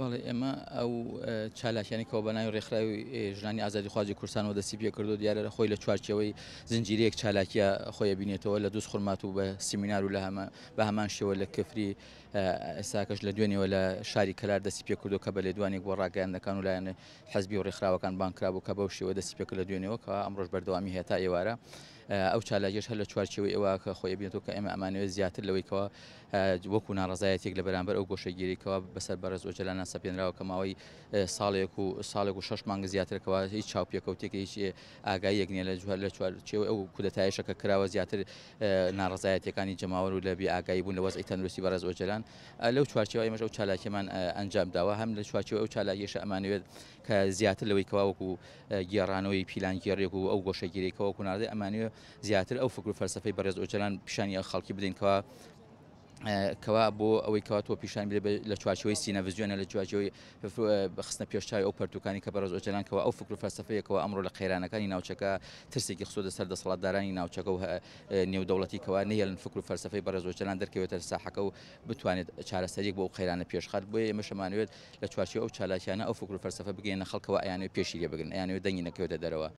بەڵێ ئێمە ئەو چالاشیانی کەەوە بەناوی ڕێکخراوی ژانی ئازادی خوازی کوردستان و دەسی پێ کردو دیارە خۆی لە چوارچەوەی زنجیرەیەک چالاکیە خۆیە بینێتەوە لە دوست خورمات و بە سیمینار و لە بە هەمان شێوە لە کەفری ئێساکەش لە دوێنێەوە لە شاری کەلار دەسی پێ کردو کە بە لێ دوانێک بۆ ڕاگەیاندەکان و لایەنە حەزبی و ڕێکخراوەکان بانکرابوو کە بەو شێوە دەسی پێکرد لە دوێنێەوە کە ئەمڕۆژ بەردەوامی هێتا ئێوارە. ئەو چالاژێش هەر لە چوارچەوەی ئێوە کە خۆی بێتەوە کە ئێمە ئەمانوێت زیاتر لەوەیکەوە وەکو ناڕزایەتێک لە بەرامبەر ئەو گۆشەگیریکەوە بەسەر بەرز ئۆجلانە ئەمانە سەپێنراوە کەماوەی ساڵێک و ساڵێک و شش مانگ زیاترەوە هیچ چاوپێکەوتێک هیچ ئاگای یەکنیە لە جوهر لە چێوە ئەو کودەتایشەکە کراوە زیاتر ناڕزایەتەکانی جەماوەر و لەبی ئاگایی بوون لە وەزی تەندروستی بەڕز ئۆجلان لەو چوارچەوە ئمەش ئەو چالاکیمان ئەنجام داوە هەم لە چوارچەوە ئەو چالاکیێش ئەمانوێت کە زیاتر لەوەی کەواوەکو گێڕانەوەی پیلانگیێڕێک و ئەو گۆشەگیرێکەوە و ناردێ ئەمانوێت زیاتر ئەو فکر و فەرسەفەی بەڕێز ئۆجلان پیشانی خەڵکی بدەینەوە کەوا بۆ ئەوەی کەوا تۆ پیشان لە چوارچەوەی سینەڤزیۆنە لە چوارچەوەی خستنە پێشتای ئەو پەرتوکانی کە بەڕز ئۆجلانکەوە ئەو فکر فەلسفەیەکەوە ئەمڕۆ لە قەیرانەکانی ناوچەکە ترسێکی خسۆ دەسەر دەسەڵاتدارانی ناوچەکە و نێودەوڵەتی کەوا نهێلن فکر و فەلسفەی بەرەزۆچەلان دەکەوێتە ساحەکە و بتوانێت چارەسەریک بۆ خێرانە پێشخات بۆ ئێمە شەمانوێت لە چوارچی ئەو چالاکیانە ئەو فکر و فەلسفە بگەینە خەڵکەوە ئەیانێ پێشی لێ بگن ئەیانەوە دەنگی نەکەوێتە دەرەوە